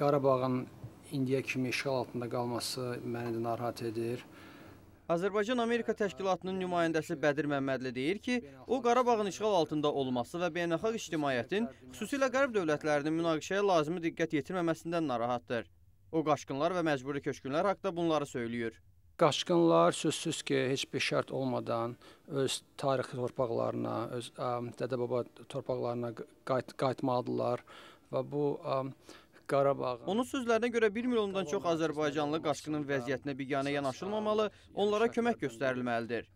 Qarabağın indiyə kimi işğal altında qalması məni də narahat edir. Azərbaycan Amerika Təşkilatının nümayəndəsi Bədir Məmmədli deyir ki, o Qarabağın işğal altında olması və beynəlxalq ictimaiyyətin, xüsusilə qərb dövlətlərinin münaqişəyə lazımi diqqət yetirməməsindən narahatdır. O qaşqınlar və məcburi köçkünlər haqqında bunları söylüyor. Qaşqınlar sözsüz ki, heç bir şərt olmadan öz tarixi torpaqlarına, öz dədə-baba torpaqlarına qayıt qayıtmalıdırlar və bu ə, Qarabağ. Onun sözlərinə görə 1 milyondan çox azərbaycanlı qaçqının vəziyyətinə biganə yanaşılmamalı, onlara kömək göstərilməlidir.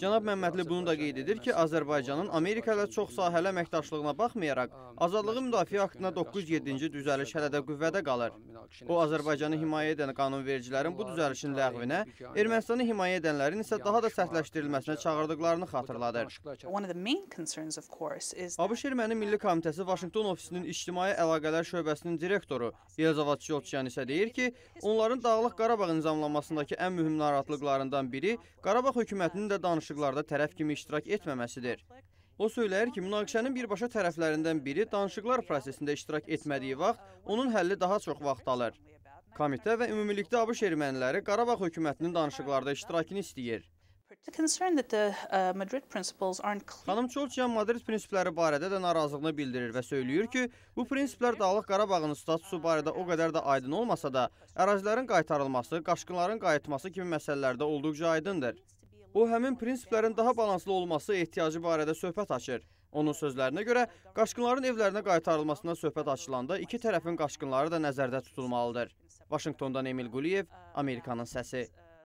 Cənab Məmmədli bunu da qeyd edir ki, Azərbaycanın Amerika ilə çox sahəli əməkdaşlığına baxmayaraq, Azadlığı Müdafiə Aktına 907-ci düzəliş hələ də qüvvədə qalır. O, Azərbaycanı himayə edən qanunvericilərin bu düzəlişin ləğvinə, Ermənistanı himayə edənlərin isə daha da sərtləşdirilməsinə çağırdıqlarını xatırladır. ABŞ Erməni Milli Komitəsi Vaşinqton ofisinin ictimai əlaqələr şöbəsinin direktoru direktoru Elzavad Çiçyan isə deyir ki, onların Dağlıq Qarabağ nizamlanmasındakı ən mühüm narahatlıqlarından biri Qarabağ hökumətinin də danışıqlarda tərəf kimi iştirak etməməsidir. O söyləyir ki, münaqişənin birbaşa tərəflərindən biri danışıqlar prosesində iştirak etmədiyi vaxt onun həlli daha çox vaxt alır. Komitə və ümumilikdə ABŞ erməniləri Qarabağ hökumətinin danışıqlarda iştirakını istəyir. Uh, Xanım Çolçiyan Madrid prinsipləri barədə də narazılığını bildirir və söyləyir ki, bu prinsiplər Dağlıq Qarabağın statusu barədə o qədər də aydın olmasa da, ərazilərin qaytarılması, qaşqınların qayıtması kimi məsələlərdə olduqca aydındır. O, həmin prinsiplərin daha balanslı olması ehtiyacı barədə söhbət açır. Onun sözlərinə görə, qaşqınların evlərinə qaytarılmasına söhbət açılanda iki tərəfin qaşqınları da nəzərdə tutulmalıdır. Vaşinqtondan Emil Quliyev, Amerikanın səsi.